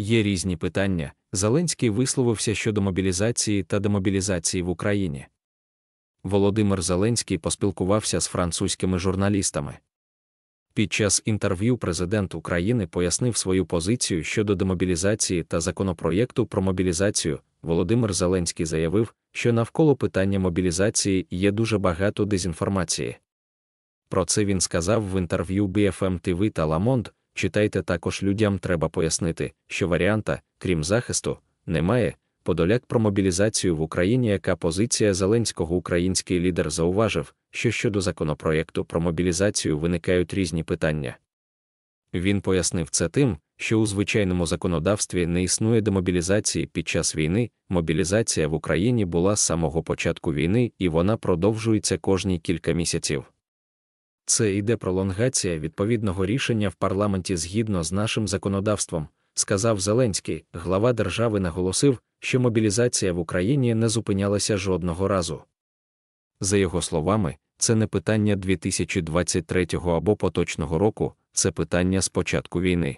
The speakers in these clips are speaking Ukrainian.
Є різні питання. Зеленський висловився щодо мобілізації та демобілізації в Україні. Володимир Зеленський поспілкувався з французькими журналістами. Під час інтерв'ю президент України пояснив свою позицію щодо демобілізації та законопроєкту про мобілізацію. Володимир Зеленський заявив, що навколо питання мобілізації є дуже багато дезінформації. Про це він сказав в інтерв'ю BFM TV та Ламонт, Читайте також людям треба пояснити, що варіанта, крім захисту, немає. Подоляк про мобілізацію в Україні, яка позиція Зеленського український лідер зауважив, що щодо законопроекту про мобілізацію виникають різні питання. Він пояснив це тим, що у звичайному законодавстві не існує демобілізації під час війни. Мобілізація в Україні була з самого початку війни і вона продовжується кожні кілька місяців. Це йде пролонгація відповідного рішення в парламенті згідно з нашим законодавством, сказав Зеленський. Глава держави наголосив, що мобілізація в Україні не зупинялася жодного разу. За його словами, це не питання 2023 або поточного року, це питання спочатку війни.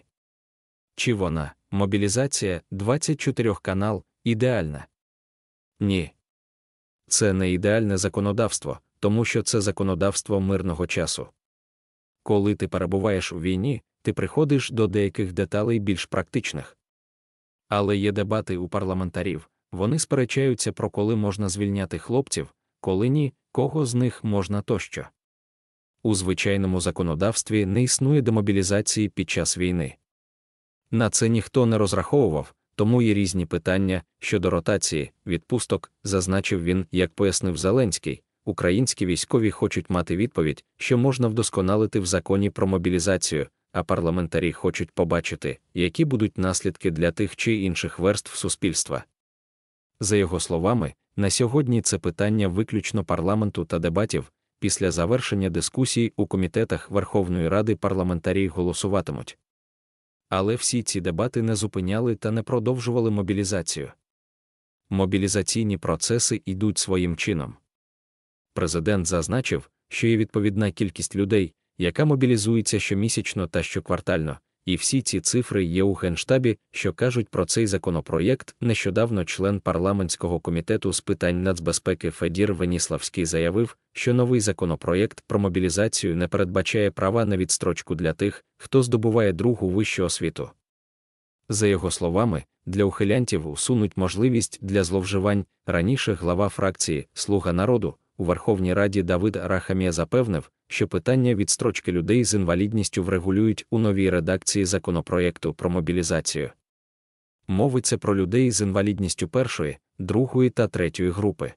Чи вона, мобілізація 24 канал, ідеальна? Ні. Це не ідеальне законодавство, тому що це законодавство мирного часу. Коли ти перебуваєш у війні, ти приходиш до деяких деталей більш практичних. Але є дебати у парламентарів, вони сперечаються про коли можна звільняти хлопців, коли ні, кого з них можна тощо. У звичайному законодавстві не існує демобілізації під час війни. На це ніхто не розраховував, тому є різні питання щодо ротації, відпусток, зазначив він, як пояснив Зеленський, українські військові хочуть мати відповідь, що можна вдосконалити в законі про мобілізацію, а парламентарі хочуть побачити, які будуть наслідки для тих чи інших верств суспільства. За його словами, на сьогодні це питання виключно парламенту та дебатів. Після завершення дискусій у комітетах Верховної Ради парламентарі голосуватимуть. Але всі ці дебати не зупиняли та не продовжували мобілізацію. Мобілізаційні процеси йдуть своїм чином президент зазначив, що є відповідна кількість людей, яка мобілізується щомісячно та щоквартально, і всі ці цифри є у Генштабі, що кажуть про цей законопроєкт. Нещодавно член парламентського комітету з питань нацбезпеки Федір Веніславський заявив, що новий законопроєкт про мобілізацію не передбачає права на відстрочку для тих, хто здобуває другу вищу освіту. За його словами, для ухилянтів усунуть можливість для зловживань раніше глава фракції Слуга народу у Верховній Раді Давид Рахамія запевнив, що питання відстрочки людей з інвалідністю врегулюють у новій редакції законопроекту про мобілізацію. Мовиться про людей з інвалідністю першої, другої та третьої групи.